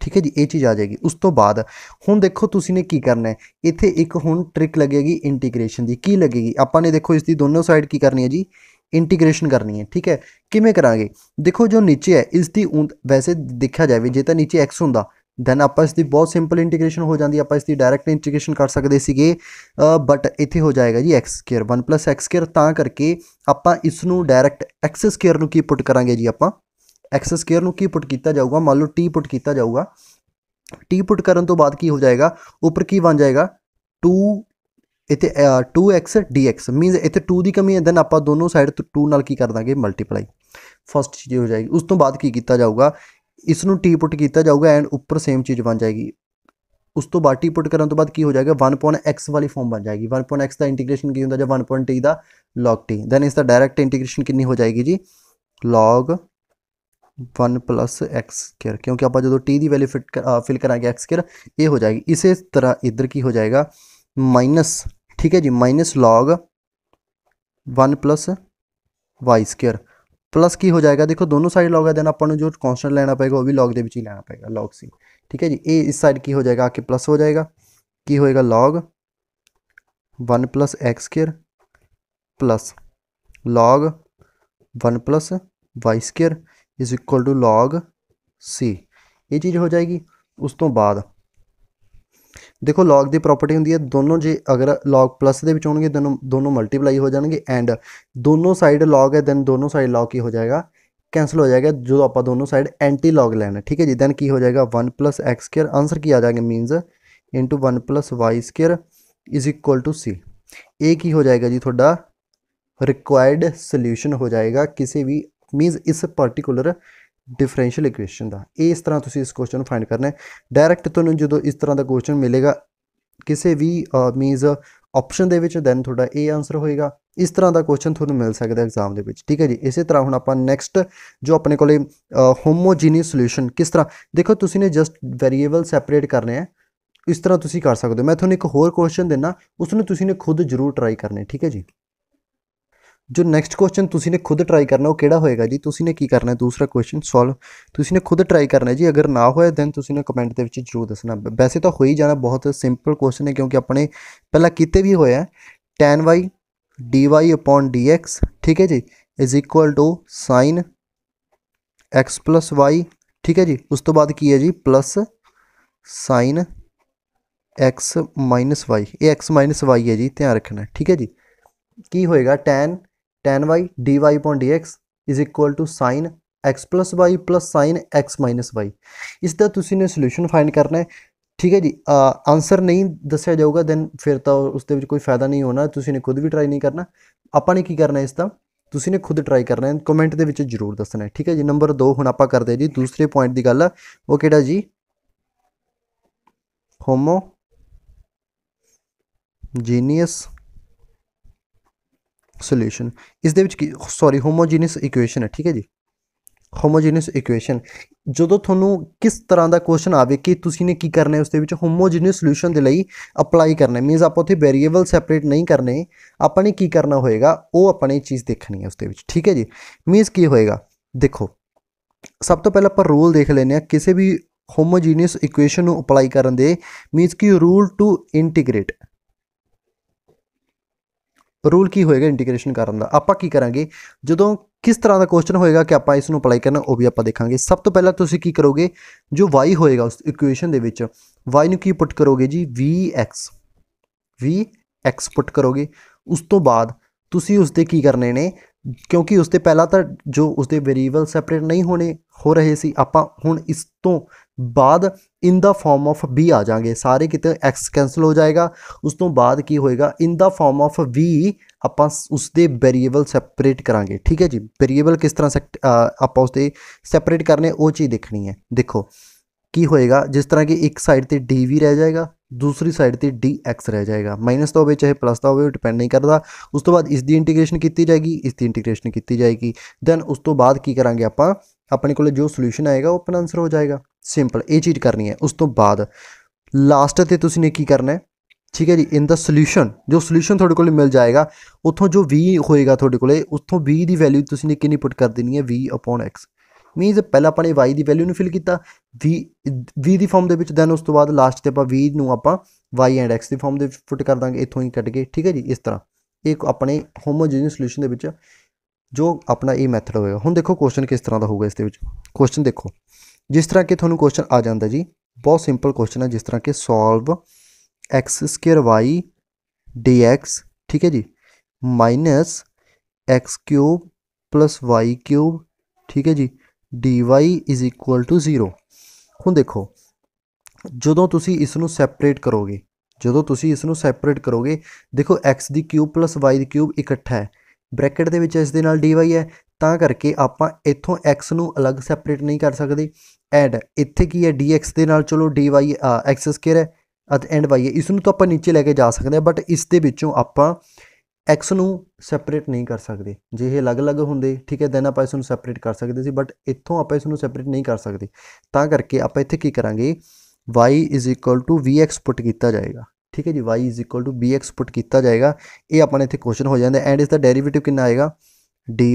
ਠੀਕ ਹੈ ਜੀ ਇਹ ਚੀਜ਼ ਆ ਜਾਏਗੀ ਉਸ ਤੋਂ ਬਾਅਦ ਹੁਣ ਦੇਖੋ ਤੁਸੀਂ ਨੇ ਕੀ ਕਰਨਾ ਹੈ ਇੱਥੇ ਇੱਕ ਹੁਣ ਟ੍ਰਿਕ ਲੱਗੇਗੀ ਇੰਟੀਗ੍ਰੇਸ਼ਨ ਦੀ ਕੀ ਲੱਗੇਗੀ ਆਪਾਂ ਨੇ ਦੇਖੋ ਇਸ ਦੀ ਦੋਨੋਂ ਸਾਈਡ ਕੀ ਕਰਨੀ ਹੈ ਜੀ ਇੰਟੀਗ੍ਰੇਸ਼ਨ ਕਰਨੀ ਹੈ ਠੀਕ ਹੈ ਕਿਵੇਂ ਕਰਾਂਗੇ ਦੇਖੋ ਜੋ ਨੀਚੇ ਹੈ ਇਸ ਦੀ ਵੈਸੇ ਦੇਖਿਆ ਜਾਵੇ ਜੇ ਤਾਂ ਨੀਚੇ x ਹੁੰਦਾ ਦੈਨ ਆਪਾਂ ਇਸ ਦੀ ਬਹੁਤ ਸਿੰਪਲ ਇੰਟੀਗ੍ਰੇਸ਼ਨ ਹੋ ਜਾਂਦੀ ਆਪਾਂ ਇਸ ਦੀ ਡਾਇਰੈਕਟ ਇੰਟੀਗ੍ਰੇਸ਼ਨ ਕਰ ਸਕਦੇ ਸੀਗੇ ਬਟ ਇੱਥੇ ਹੋ ਜਾਏਗਾ ਜੀ x2 1 x2 ਤਾਂ ਕਰਕੇ ਆਪਾਂ ਇਸ ਨੂੰ ਡਾਇਰੈਕਟ x2 ਨੂੰ ਕੀ ਪੁੱਟ ਕਰਾਂਗੇ ਜੀ ਆਪਾਂ x2 ਨੂੰ ਕੀ ਪੁੱਟ ਕੀਤਾ ਜਾਊਗਾ ਮੰਨ ਲਓ t ਪੁੱਟ ਕੀਤਾ ਜਾਊਗਾ t ਪੁੱਟ ਕਰਨ ਤੋਂ ਬਾਅਦ ਕੀ ਹੋ ਜਾਏਗਾ ਉੱਪਰ ਕੀ ਬਣ ਜਾਏਗਾ 2 ਇੱਥੇ 2x dx ਮੀਨਸ ਇੱਥੇ 2 ਦੀ ਕਮੀ ਹੈ ਦੈਨ ਆਪਾਂ ਦੋਨੋਂ ਸਾਈਡ ਤੋਂ 2 ਨਾਲ ਕੀ ਕਰ ਦਾਂਗੇ ਮਲਟੀਪਲਾਈ ਫਸਟ ਚੀਜ਼ ਹੋ ਜਾਏਗੀ ਉਸ ਤੋਂ ਬਾਅਦ ਕੀ ਕੀਤਾ ਜਾਊਗਾ ਇਸ ਨੂੰ ਟੀ ਪੁੱਟ ਕੀਤਾ ਜਾਊਗਾ ਐਂਡ ਉੱਪਰ ਸੇਮ ਚੀਜ਼ ਬਣ ਜਾਏਗੀ ਉਸ ਤੋਂ ਬਾਅਦ ਟੀ ਪੁੱਟ ਕਰਨ ਤੋਂ ਬਾਅਦ ਕੀ ਹੋ ਜਾਏਗਾ 1.x ਵਾਲੀ ਫਾਰਮ ਬਣ ਜਾਏਗੀ 1.x ਦਾ ਇੰਟੀਗ੍ਰੇਸ਼ਨ ਕੀ ਹੁੰਦਾ ਜਾਂ 1.t ਦਾ log t ਦੈਨ ਇਸ ਦਾ ਡਾਇਰੈਕਟ ਇੰਟੀਗ੍ਰੇਸ਼ਨ ਕਿੰਨੀ ਹੋ ਜਾਏਗੀ ਜੀ log 1 x² ਕਿਉਂਕਿ ਆਪਾਂ ਜਦੋਂ t ਦੀ ਵੈਲਿਊ ਫਿਟ ਫਿਲ ਕਰਾਂਗੇ x² ਇਹ ਹੋ ਜਾਏਗੀ ਇਸੇ ਤਰ੍ਹਾਂ ਇੱਧਰ ਕੀ ਹੋ ਜਾਏਗਾ ਮਾਈਨਸ ਠੀਕ ਹੈ ਜੀ ਮਾਈਨਸ log 1 y² प्लस की हो जाएगा देखो दोनों साइड लॉग है ਦੈਨ ਆਪਾਂ जो ਜੋ ਕਨਸਟੈਂਟ ਲੈਣਾ वो भी लॉग के ਦੇ ਵਿੱਚ ਹੀ लॉग सी ठीक है जी ए इस साइड की हो जाएगा आके प्लस हो जाएगा की होएगा log one plus x square plus log one plus y square is equal to log c ये चीज़ हो जाएगी उस तो बाद देखो लॉग की प्रॉपर्टी होंगी दोनों ਦੋਨੋਂ अगर लॉग प्लस के ਦੇ ਵਿੱਚ दोनों ਦੋਨੋਂ ਦੋਨੋਂ ਮਲਟੀਪਲਾਈ ਹੋ ਜਾਣਗੇ ਐਂਡ ਦੋਨੋਂ ਸਾਈਡ log ਹੈ लॉग की हो जाएगा कैंसल हो जाएगा जो आप दोनों साइड एंटी लॉग लैन है ठीक है जी दैन की हो जाएगा one plus x square answer की आ जाएगा इन into one plus y square is equal to c a की हो जाएगा जी थोड़ा रिक्वायर्ड सोल्यूशन हो जाएगा किसी भी मीनस इस पर्टिकुलर ਡਿਫਰੈਂਸ਼ੀਅਲ ਇਕੁਏਸ਼ਨ ਦਾ ਇਹ ਇਸ ਤਰ੍ਹਾਂ ਤੁਸੀਂ ਇਸ ਕੁਐਸਚਨ ਨੂੰ ਫਾਈਂਡ ਕਰਨਾ ਹੈ ਡਾਇਰੈਕਟ ਤੁਹਾਨੂੰ ਜਦੋਂ ਇਸ ਤਰ੍ਹਾਂ ਦਾ ਕੁਐਸਚਨ ਮਿਲੇਗਾ ਕਿਸੇ ਵੀ ਮੀਨਸ ਆਪਸ਼ਨ ਦੇ ਵਿੱਚ ਦੈਨ ਤੁਹਾਡਾ ਇਹ ਆਨਸਰ ਹੋਏਗਾ ਇਸ ਤਰ੍ਹਾਂ ਦਾ ਕੁਐਸਚਨ ਤੁਹਾਨੂੰ ਮਿਲ ਸਕਦਾ ਐਗਜ਼ਾਮ ਦੇ ਵਿੱਚ ਠੀਕ ਹੈ ਜੀ ਇਸੇ ਤਰ੍ਹਾਂ ਹੁਣ ਆਪਾਂ ਨੈਕਸਟ ਜੋ ਆਪਣੇ ਕੋਲੇ ਹੋਮੋਜੀਨੀਅਸ ਸੋਲੂਸ਼ਨ ਕਿਸ ਤਰ੍ਹਾਂ ਦੇਖੋ ਤੁਸੀਂ ਨੇ ਜਸਟ ਵੇਰੀਏਬਲ ਸੈਪਰੇਟ ਕਰਨੇ ਆ ਇਸ ਤਰ੍ਹਾਂ ਤੁਸੀਂ ਕਰ ਸਕਦੇ ਹੋ ਮੈਂ ਤੁਹਾਨੂੰ ਇੱਕ ਹੋਰ ਕੁਐਸਚਨ ਦਿੰਨਾ ਉਸ ਨੂੰ ਤੁਸੀਂ ਨੇ ਖੁਦ ਜ਼ਰੂਰ ਟਰਾਈ ਕਰਨੇ ਠੀਕ ਹੈ ਜੀ जो नैक्सट क्वेश्चन तुम ने खुद ट्राई करना वो कि होएगा जी तुम ने की करना दूसरा क्वेश्चन सॉल्व तुम ने खुद ट्राई करना जी अगर ना हो दैन तुम ने कमेंट के जरूर दसना वैसे तो हो ही जाना बहुत सिंपल क्वेश्चन है क्योंकि अपने पहला कितने भी हो tan y d Y upon D x ठीक है जी is equal to sine x plus y ठीक है जी उस तो बाद की है जी plus sine x minus y ये एक्स माइनस वाई है जी ध्यान रखना ठीक है जी की होएगा tan tan y dy dx sin x y sin x y ਇਸ ਦਾ ਤੁਸੀਂ ਨੇ ਸੋਲੂਸ਼ਨ ਫਾਈਂਡ ਕਰਨਾ ਹੈ ਠੀਕ ਹੈ ਜੀ ਆਨਸਰ ਨਹੀਂ ਦੱਸਿਆ ਜਾਊਗਾ ਦੈਨ ਫਿਰ ਤਾਂ ਉਸ ਦੇ ਵਿੱਚ ਕੋਈ ਫਾਇਦਾ ਨਹੀਂ ਹੋਣਾ ਤੁਸੀਂ ਨੇ ਖੁਦ ਵੀ ਟਰਾਈ ਨਹੀਂ ਕਰਨਾ ਆਪਾਂ ਨੇ ਕੀ ਕਰਨਾ ਇਸ ਦਾ ਤੁਸੀਂ ਨੇ ਖੁਦ ਟਰਾਈ ਕਰਨਾ ਹੈ ਕਮੈਂਟ ਦੇ ਵਿੱਚ ਜਰੂਰ ਦੱਸਣਾ ਹੈ ਠੀਕ ਹੈ ਜੀ ਨੰਬਰ 2 ਹੁਣ ਆਪਾਂ ਕਰਦੇ ਜੀ ਦੂਸਰੇ ਪੁਆਇੰਟ ਦੀ ਗੱਲ ਉਹ ਕਿਹੜਾ ਜੀ ਹੋਮੋ ਜੀਨੀਅਸ ਸੋਲੂਸ਼ਨ ਇਸ ਦੇ ਵਿੱਚ ਕੀ ਸੌਰੀ ਹੋਮੋਜੀਨਸ ਇਕੁਏਸ਼ਨ ਹੈ ਠੀਕ ਹੈ ਜੀ ਹੋਮੋਜੀਨਸ ਇਕੁਏਸ਼ਨ ਜਦੋਂ ਤੁਹਾਨੂੰ ਕਿਸ ਤਰ੍ਹਾਂ ਦਾ ਕੁਐਸਚਨ ਆਵੇ ਕਿ ਤੁਸੀਂ ਨੇ ਕੀ ਕਰਨਾ ਹੈ ਉਸ ਦੇ ਵਿੱਚ ਹੋਮੋਜੀਨਸ ਸੋਲੂਸ਼ਨ ਦੇ ਲਈ ਅਪਲਾਈ ਕਰਨਾ ਮੀਨਸ ਆਪਾਂ ਉੱਥੇ ਵੇਰੀਏਬਲ ਸੈਪਰੇਟ ਨਹੀਂ ਕਰਨੇ ਆਪਾਂ ਨੇ ਕੀ ਕਰਨਾ ਹੋਏਗਾ ਉਹ ਆਪਣੀ ਚੀਜ਼ ਦੇਖਣੀ ਹੈ ਉਸ ਦੇ ਵਿੱਚ ਠੀਕ ਹੈ ਜੀ ਮੀਨਸ ਕੀ ਹੋਏਗਾ ਦੇਖੋ ਸਭ ਤੋਂ ਪਹਿਲਾਂ ਆਪਾਂ ਰੂਲ ਦੇਖ ਲੈਨੇ ਆ ਕਿਸੇ ਵੀ ਹੋਮੋਜੀਨਸ ਇਕੁਏਸ਼ਨ ਨੂੰ ਅਪਲਾਈ ਕਰਨ ਦੇ ਮੀਨਸ ਕੀ ਰੂਲ ਟੂ ਇੰਟੀਗ੍ਰੇਟ ਰੂਲ ਕੀ ਹੋਏਗਾ ਇੰਟੀਗ੍ਰੇਸ਼ਨ ਕਰਨ ਦਾ ਆਪਾਂ ਕੀ ਕਰਾਂਗੇ ਜਦੋਂ ਕਿਸ ਤਰ੍ਹਾਂ ਦਾ ਕੁਐਸਚਨ ਹੋਏਗਾ ਕਿ ਆਪਾਂ ਇਸ ਨੂੰ ਅਪਲਾਈ ਕਰਨਾ ਉਹ ਵੀ ਆਪਾਂ ਦੇਖਾਂਗੇ ਸਭ ਤੋਂ ਪਹਿਲਾਂ ਤੁਸੀਂ ਕੀ ਕਰੋਗੇ ਜੋ y ਹੋਏਗਾ ਉਸ ਇਕੁਏਸ਼ਨ ਦੇ ਵਿੱਚ y ਨੂੰ ਕੀ ਪੁੱਟ ਕਰੋਗੇ ਜੀ vx vx ਪੁੱਟ ਕਰੋਗੇ ਉਸ ਤੋਂ ਬਾਅਦ ਤੁਸੀਂ ਉਸ ਦੇ ਕੀ ਕਰਨੇ ਨੇ ਕਿਉਂਕਿ ਉਸ ਤੇ ਪਹਿਲਾਂ ਤਾਂ ਜੋ ਉਸ ਦੇ ਵੇਰੀਏਬਲ ਸੈਪਰੇਟ ਨਹੀਂ ਹੋਣੇ ਹੋ ਰਹੇ ਸੀ ਆਪਾਂ ਹੁਣ ਇਸ ਤੋਂ ਬਾਅਦ in the form of b ਆ ਜਾਾਂਗੇ ਸਾਰੇ ਕਿਤੇ x ਕੈਨਸਲ ਹੋ ਜਾਏਗਾ ਉਸ ਤੋਂ ਬਾਅਦ ਕੀ ਹੋਏਗਾ in the form of v ਆਪਾਂ ਉਸ ਦੇ ਵੇਰੀਏਬਲ ਸੈਪਰੇਟ ਕਰਾਂਗੇ ਠੀਕ ਹੈ ਜੀ ਵੇਰੀਏਬਲ ਕਿਸ ਤਰ੍ਹਾਂ ਆਪਾਂ ਉਸ ਤੇ ਸੈਪਰੇਟ ਕਰਨੇ ਉਹ ਚੀਜ਼ ਦੇਖਣੀ ਹੈ ਦੇਖੋ ਕੀ ਹੋਏਗਾ ਜਿਸ ਤਰ੍ਹਾਂ ਕਿ ਇੱਕ ਸਾਈਡ ਤੇ dv ਵੀ ਰਹਿ ਜਾਏਗਾ ਦੂਸਰੀ ਸਾਈਡ ਤੇ dx ਰਹਿ ਜਾਏਗਾ ਮਾਈਨਸ ਤੋਂ ਹੋਵੇ ਚਾਹੇ ਪਲੱਸ ਦਾ ਹੋਵੇ ਉਹ ਡਿਪੈਂਡ ਨਹੀਂ ਕਰਦਾ ਉਸ ਤੋਂ ਬਾਅਦ ਇਸ ਦੀ ਇੰਟੀਗ੍ਰੇਸ਼ਨ ਕੀਤੀ ਜਾਏਗੀ ਇਸ ਦੀ ਇੰਟੀਗ੍ਰੇਸ਼ਨ ਕੀਤੀ ਜਾਏਗੀ ਦੈਨ ਉਸ ਤੋਂ ਬਾਅਦ ਕੀ ਕਰਾਂਗੇ ਆਪਾਂ ਆਪਣੇ ਕੋਲ ਜੋ ਸੋਲੂਸ਼ਨ ਆਏਗਾ ਉਹ ਆਪਣਾ ਆਨਸਰ ਹੋ ਜਾਏਗਾ ਸਿੰਪਲ ਇਹ ਚੀਜ਼ ਕਰਨੀ ਹੈ ਉਸ ਤੋਂ ਬਾਅਦ ਲਾਸਟ ਤੇ ਤੁਸੀਂ ਨੇ ਕੀ ਕਰਨਾ ਹੈ ਠੀਕ ਹੈ ਜੀ ਇਨ ਦਾ ਸੋਲੂਸ਼ਨ ਜੋ ਸੋਲੂਸ਼ਨ ਤੁਹਾਡੇ ਕੋਲ ਮਿਲ ਜਾਏਗਾ ਉਥੋਂ ਜੋ v ਹੋਏਗਾ ਤੁਹਾਡੇ ਕੋਲੇ ਉਥੋਂ v ਦੀ ਵੈਲਿਊ ਤੁਸੀਂ ਨੇ ਕਿੰਨੀ ਪੁੱਟ ਕਰ ਦੇਣੀ ਹੈ v x ਮੀਨਸ ਪਹਿਲਾਂ ਆਪਾਂ ਨੇ y ਦੀ ਵੈਲਿਊ ਨੂੰ ਫਿਲ ਕੀਤਾ v v ਦੀ ਫਾਰਮ ਦੇ ਵਿੱਚ ਦੈਨ ਉਸ ਤੋਂ ਬਾਅਦ ਲਾਸਟ ਤੇ ਆਪਾਂ v ਨੂੰ ਆਪਾਂ y ਐਂਡ x ਦੀ ਫਾਰਮ ਦੇ ਵਿੱਚ ਫੁੱਟ ਕਰ ਦਾਂਗੇ ਇੱਥੋਂ ਹੀ ਕੱਢ ਕੇ ਠੀਕ ਹੈ ਜੀ ਇਸ ਤਰ੍ਹਾਂ ਇਹ ਆਪਣੇ ਹੋਮੋਜੀਨਸ ਸੋਲੂਸ਼ਨ ਦੇ ਵਿੱਚ ਜੋ ਆਪਣਾ ਇਹ ਮੈਥਡ ਹੋਏਗਾ ਹੁਣ ਦੇਖੋ ਕੁਐਸਚਨ ਕਿਸ ਤਰ੍ਹਾਂ ਦਾ ਹੋਊਗਾ ਇਸ ਦੇ ਵਿੱਚ ਕੁਐਸਚਨ ਦੇਖੋ ਜਿਸ ਤਰ੍ਹਾਂ ਕਿ ਤੁਹਾਨੂੰ ਕੁਐਸਚਨ ਆ ਜਾਂਦਾ ਜੀ ਬਹੁਤ ਸਿੰਪਲ ਕੁਐਸਚਨ ਹੈ ਜਿਸ ਤਰ੍ਹਾਂ ਕਿ ਸੋਲਵ y dx ਠੀਕ ਹੈ ਜੀ ਮਾਈਨਸ x3 y3 ਠੀਕ ਹੈ ਜੀ dy 0 ਹੁਣ ਦੇਖੋ ਜਦੋਂ ਤੁਸੀਂ ਇਸ ਨੂੰ ਸੈਪਰੇਟ ਕਰੋਗੇ ਜਦੋਂ ਤੁਸੀਂ ਇਸ ਨੂੰ ਸੈਪਰੇਟ ਕਰੋਗੇ ਦੇਖੋ x ਦੀ ਕਿਊਬ y ਦੀ ਕਿਊਬ ਇਕੱਠਾ ਹੈ ਬ੍ਰੈਕਟ ਦੇ ਵਿੱਚ ਇਸ ਦੇ ਨਾਲ dy ਹੈ ਤਾਂ ਕਰਕੇ ਆਪਾਂ ਇੱਥੋਂ x ਨੂੰ ਅਲੱਗ ਸੈਪਰੇਟ ਨਹੀਂ ਕਰ ਸਕਦੇ ਐਂਡ ਇੱਥੇ ਕੀ ਹੈ dx ਦੇ ਨਾਲ ਚਲੋ dy x² ਹੈ ਅਤੇ ਐਂਡ y ਹੈ ਇਸ ਨੂੰ ਤਾਂ ਆਪਾਂ ਨੀਚੇ ਲੈ ਕੇ ਜਾ ਸਕਦੇ ਹਾਂ ਬਟ ਇਸ ਦੇ ਵਿੱਚੋਂ ਆਪਾਂ x ਨੂੰ ਸੈਪਰੇਟ ਨਹੀਂ ਕਰ ਸਕਦੇ ਜੇ ਇਹ ਅਲੱਗ-ਅਲੱਗ ਹੁੰਦੇ ਠੀਕ ਹੈ ਦੈਨ ਆਪਾਂ ਇਸ ਨੂੰ ਸੈਪਰੇਟ ਕਰ ਸਕਦੇ ਸੀ ਬਟ ਇੱਥੋਂ ਆਪਾਂ ਇਸ ਨੂੰ ਸੈਪਰੇਟ ਨਹੀਂ ਕਰ ਸਕਦੇ ਤਾਂ ਕਰਕੇ ਆਪਾਂ ਇੱਥੇ ਕੀ ਕਰਾਂਗੇ y vx ਪੁੱਟ ਕੀਤਾ ਜਾਏਗਾ ਠੀਕ ਹੈ ਜੀ y bx ਪੁੱਟ ਕੀਤਾ ਜਾਏਗਾ ਇਹ ਆਪਣੇ ਇੱਥੇ ਕੁਐਸਚਨ ਹੋ ਜਾਂਦਾ ਐਂਡ ਇਸ ਦਾ ਡੈਰੀਵੇਟਿਵ ਕਿੰਨਾ ਆਏਗਾ dy